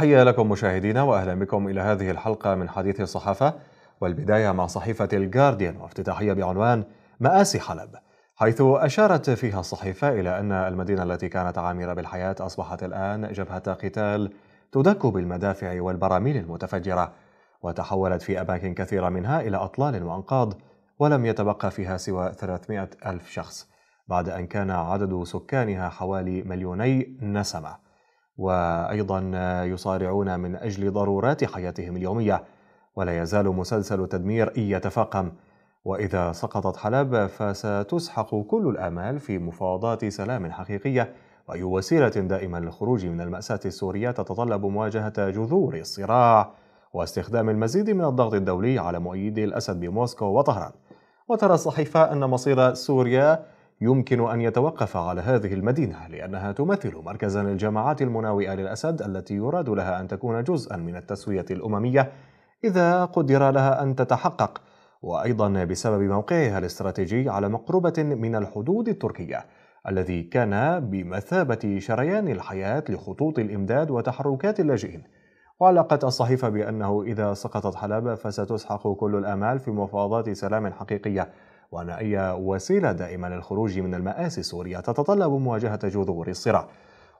تحية لكم مشاهدينا وأهلا بكم إلى هذه الحلقة من حديث الصحافة والبداية مع صحيفة الجارديان وافتتاحية بعنوان مآسي حلب حيث أشارت فيها الصحيفة إلى أن المدينة التي كانت عامرة بالحياة أصبحت الآن جبهة قتال تدك بالمدافع والبراميل المتفجرة وتحولت في أماكن كثيرة منها إلى أطلال وأنقاض ولم يتبقى فيها سوى 300 ألف شخص بعد أن كان عدد سكانها حوالي مليوني نسمة وايضا يصارعون من اجل ضرورات حياتهم اليوميه ولا يزال مسلسل تدمير يتفاقم واذا سقطت حلب فستسحق كل الامال في مفاوضات سلام حقيقيه واي وسيله دائما للخروج من الماساه السوريه تتطلب مواجهه جذور الصراع واستخدام المزيد من الضغط الدولي على مؤيدي الاسد بموسكو وطهران وترى الصحيفه ان مصير سوريا يمكن أن يتوقف على هذه المدينة لأنها تمثل مركزا للجماعات المناوئة للأسد التي يراد لها أن تكون جزءا من التسوية الأممية إذا قدر لها أن تتحقق وأيضا بسبب موقعها الاستراتيجي على مقربة من الحدود التركية الذي كان بمثابة شريان الحياة لخطوط الإمداد وتحركات اللاجئين وعلقت الصحيفة بأنه إذا سقطت حلب فستسحق كل الآمال في مفاوضات سلام حقيقية وأن أي وسيلة دائمة للخروج من المآسي السورية تتطلب مواجهة جذور الصراع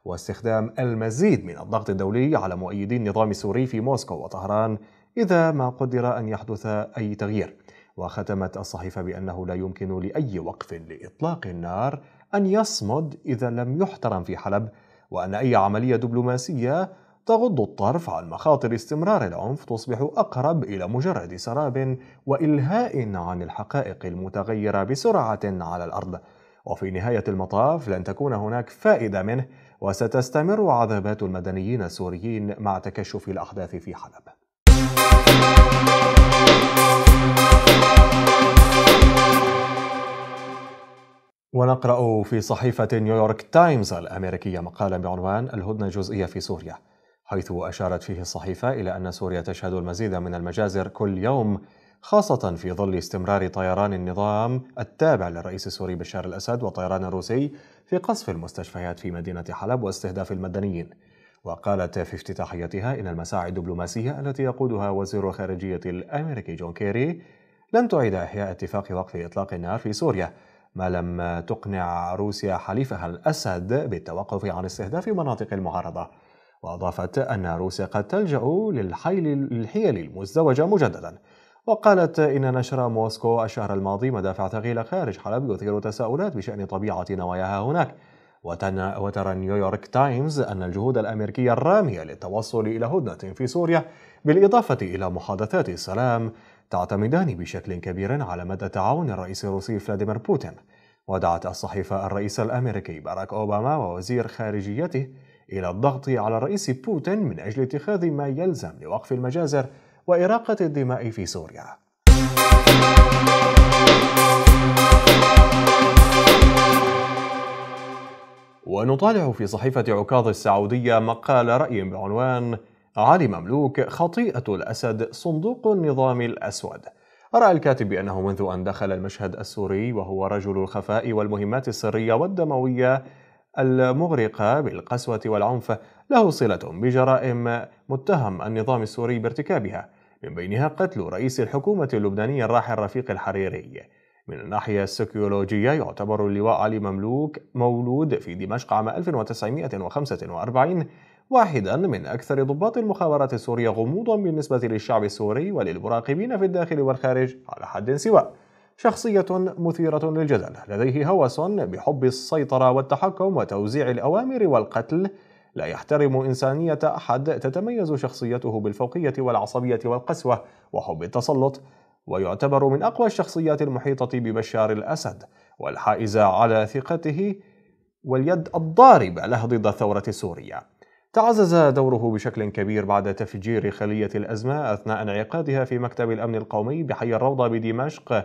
واستخدام المزيد من الضغط الدولي على مؤيدي النظام السوري في موسكو وطهران إذا ما قدر أن يحدث أي تغيير وختمت الصحيفة بأنه لا يمكن لأي وقف لإطلاق النار أن يصمد إذا لم يحترم في حلب وأن أي عملية دبلوماسية تغض الطرف عن مخاطر استمرار العنف تصبح أقرب إلى مجرد سراب وإلهاء عن الحقائق المتغيرة بسرعة على الأرض وفي نهاية المطاف لن تكون هناك فائدة منه وستستمر عذابات المدنيين السوريين مع تكشف الأحداث في حلب ونقرأ في صحيفة نيويورك تايمز الأمريكية مقالا بعنوان الهدنة الجزئية في سوريا حيث أشارت فيه الصحيفة إلى أن سوريا تشهد المزيد من المجازر كل يوم خاصة في ظل استمرار طيران النظام التابع للرئيس السوري بشار الأسد والطيران الروسي في قصف المستشفيات في مدينة حلب واستهداف المدنيين وقالت في افتتاحيتها إن المساعي الدبلوماسية التي يقودها وزير الخارجية الأمريكي جون كيري لن تعيد إحياء اتفاق وقف إطلاق النار في سوريا ما لم تقنع روسيا حليفها الأسد بالتوقف عن استهداف مناطق المعارضة وأضافت أن روسيا قد تلجأ للحيل الحيل المزدوجة مجددا وقالت إن نشر موسكو الشهر الماضي مدافع ثقيلة خارج حلب يثير تساؤلات بشأن طبيعة نواياها هناك وترى نيويورك تايمز أن الجهود الأمريكية الرامية للتوصل إلى هدنة في سوريا بالإضافة إلى محادثات السلام تعتمدان بشكل كبير على مدى تعاون الرئيس الروسي فلاديمير بوتين ودعت الصحيفة الرئيس الأمريكي باراك أوباما ووزير خارجيته إلى الضغط على الرئيس بوتين من أجل اتخاذ ما يلزم لوقف المجازر وإراقة الدماء في سوريا. ونطالع في صحيفة عكاظ السعودية مقال رأي بعنوان علي مملوك خطيئة الأسد صندوق النظام الأسود رأى الكاتب بأنه منذ أن دخل المشهد السوري وهو رجل الخفاء والمهمات السرية والدموية المغرقة بالقسوة والعنف له صلة بجرائم متهم النظام السوري بارتكابها من بينها قتل رئيس الحكومة اللبنانية الراحل رفيق الحريري من الناحية السيكولوجية يعتبر اللواء علي مملوك مولود في دمشق عام 1945 واحدا من أكثر ضباط المخابرات السورية غموضا بالنسبة للشعب السوري وللمراقبين في الداخل والخارج على حد سواء شخصية مثيرة للجدل لديه هوس بحب السيطرة والتحكم وتوزيع الأوامر والقتل لا يحترم إنسانية أحد تتميز شخصيته بالفوقية والعصبية والقسوة وحب التسلط ويعتبر من أقوى الشخصيات المحيطة ببشار الأسد والحائز على ثقته واليد الضاربة له ضد الثورة السورية تعزز دوره بشكل كبير بعد تفجير خلية الأزمة أثناء انعقادها في مكتب الأمن القومي بحي الروضة بدمشق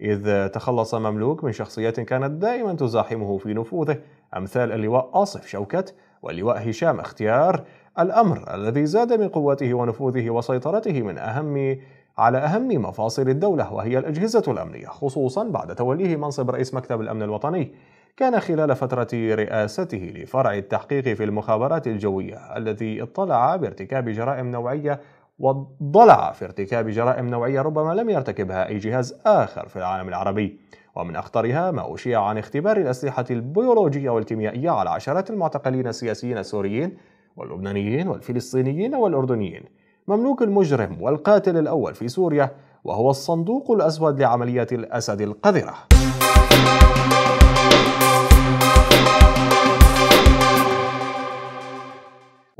إذ تخلص مملوك من شخصية كانت دائما تزاحمه في نفوذه أمثال اللواء آصف شوكت واللواء هشام اختيار الأمر الذي زاد من قوته ونفوذه وسيطرته من أهم على أهم مفاصل الدولة وهي الأجهزة الأمنية خصوصا بعد توليه منصب رئيس مكتب الأمن الوطني كان خلال فترة رئاسته لفرع التحقيق في المخابرات الجوية الذي اطلع بارتكاب جرائم نوعية والضلع في ارتكاب جرائم نوعية ربما لم يرتكبها أي جهاز آخر في العالم العربي ومن أخطرها ما أشيع عن اختبار الأسلحة البيولوجية والكيميائية على عشرات المعتقلين السياسيين السوريين واللبنانيين والفلسطينيين والأردنيين مملوك المجرم والقاتل الأول في سوريا وهو الصندوق الأسود لعمليات الأسد القذرة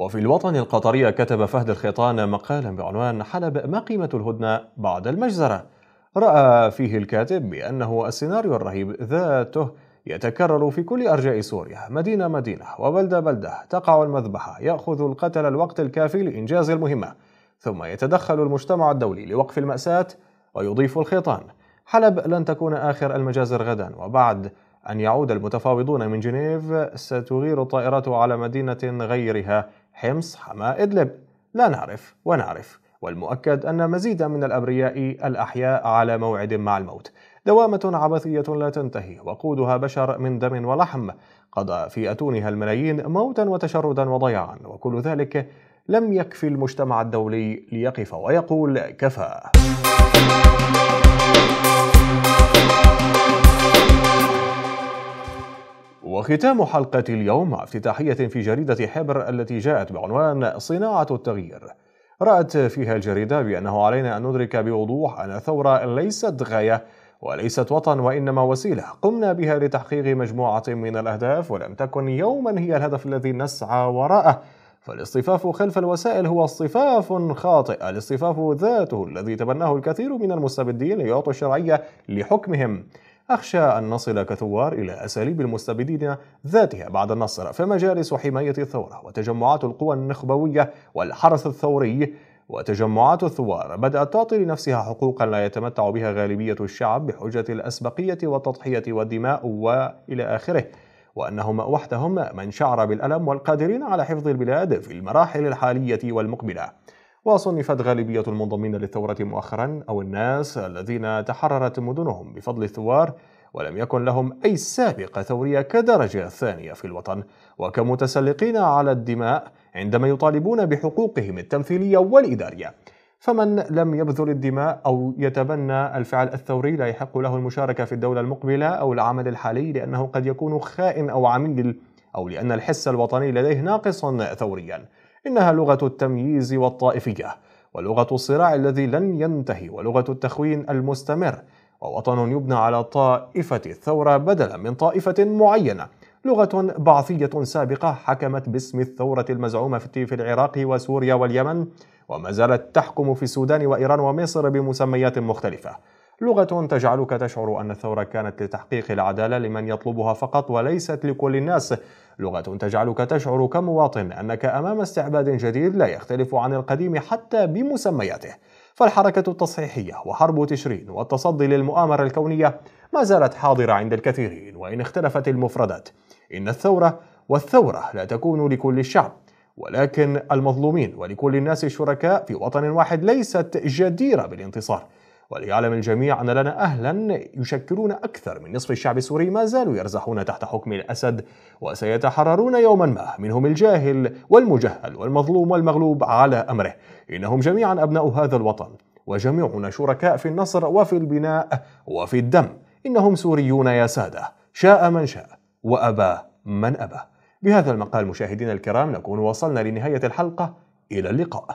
وفي الوطن القطري كتب فهد الخيطان مقالا بعنوان حلب ما قيمة الهدنة بعد المجزرة رأى فيه الكاتب بأنه السيناريو الرهيب ذاته يتكرر في كل أرجاء سوريا مدينة مدينة وبلدة بلدة تقع المذبحة يأخذ القتل الوقت الكافي لإنجاز المهمة ثم يتدخل المجتمع الدولي لوقف المأساة ويضيف الخيطان حلب لن تكون آخر المجازر غدا وبعد أن يعود المتفاوضون من جنيف ستغير الطائرات على مدينة غيرها حمص حما إدلب لا نعرف ونعرف والمؤكد أن مزيدا من الأبرياء الأحياء على موعد مع الموت دوامة عبثية لا تنتهي وقودها بشر من دم ولحم قضى في أتونها الملايين موتا وتشردا وضياعا وكل ذلك لم يكفي المجتمع الدولي ليقف ويقول كفى وختام حلقة اليوم مع افتتاحية في جريدة حبر التي جاءت بعنوان صناعة التغيير رأت فيها الجريدة بأنه علينا أن ندرك بوضوح أن الثورة ليست غاية وليست وطن وإنما وسيلة قمنا بها لتحقيق مجموعة من الأهداف ولم تكن يوما هي الهدف الذي نسعى وراءه فالاصطفاف خلف الوسائل هو اصطفاف خاطئ الاصطفاف ذاته الذي تبناه الكثير من المستبدين ليعطوا الشرعية لحكمهم أخشى أن نصل كثوار إلى أساليب المستبدين ذاتها بعد النصر فمجالس حماية الثورة وتجمعات القوى النخبوية والحرس الثوري وتجمعات الثوار بدأت تعطي لنفسها حقوقا لا يتمتع بها غالبية الشعب بحجة الأسبقية والتضحية والدماء وإلى آخره وأنهم وحدهم من شعر بالألم والقادرين على حفظ البلاد في المراحل الحالية والمقبلة وصنفت غالبية المنضمين للثورة مؤخرا أو الناس الذين تحررت مدنهم بفضل الثوار ولم يكن لهم أي سابقة ثورية كدرجة ثانية في الوطن وكمتسلقين على الدماء عندما يطالبون بحقوقهم التمثيلية والإدارية فمن لم يبذل الدماء أو يتبنى الفعل الثوري لا يحق له المشاركة في الدولة المقبلة أو العمل الحالي لأنه قد يكون خائن أو عميل أو لأن الحس الوطني لديه ناقص ثوريا إنها لغة التمييز والطائفية ولغة الصراع الذي لن ينتهي ولغة التخوين المستمر ووطن يبنى على طائفة الثورة بدلا من طائفة معينة لغة بعثية سابقة حكمت باسم الثورة المزعومة في العراق وسوريا واليمن وما زالت تحكم في السودان وإيران ومصر بمسميات مختلفة لغة تجعلك تشعر أن الثورة كانت لتحقيق العدالة لمن يطلبها فقط وليست لكل الناس لغة تجعلك تشعر كمواطن أنك أمام استعباد جديد لا يختلف عن القديم حتى بمسمياته فالحركة التصحيحية وحرب تشرين والتصدي للمؤامرة الكونية ما زالت حاضرة عند الكثيرين وإن اختلفت المفردات إن الثورة والثورة لا تكون لكل الشعب ولكن المظلومين ولكل الناس الشركاء في وطن واحد ليست جديرة بالانتصار وليعلم الجميع أن لنا أهلا يشكلون أكثر من نصف الشعب السوري ما زالوا يرزحون تحت حكم الأسد وسيتحررون يوما ما منهم الجاهل والمجهل والمظلوم والمغلوب على أمره إنهم جميعا أبناء هذا الوطن وجميعنا شركاء في النصر وفي البناء وفي الدم إنهم سوريون يا سادة شاء من شاء وأبى من أبى بهذا المقال مشاهدينا الكرام نكون وصلنا لنهاية الحلقة إلى اللقاء